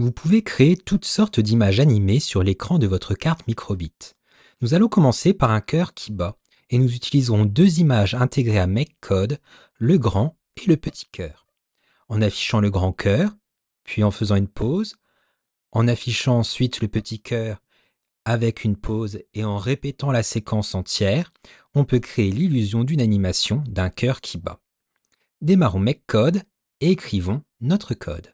Vous pouvez créer toutes sortes d'images animées sur l'écran de votre carte microbit. Nous allons commencer par un cœur qui bat et nous utiliserons deux images intégrées à MakeCode, le grand et le petit cœur. En affichant le grand cœur, puis en faisant une pause, en affichant ensuite le petit cœur avec une pause et en répétant la séquence entière, on peut créer l'illusion d'une animation d'un cœur qui bat. Démarrons MakeCode et écrivons notre code.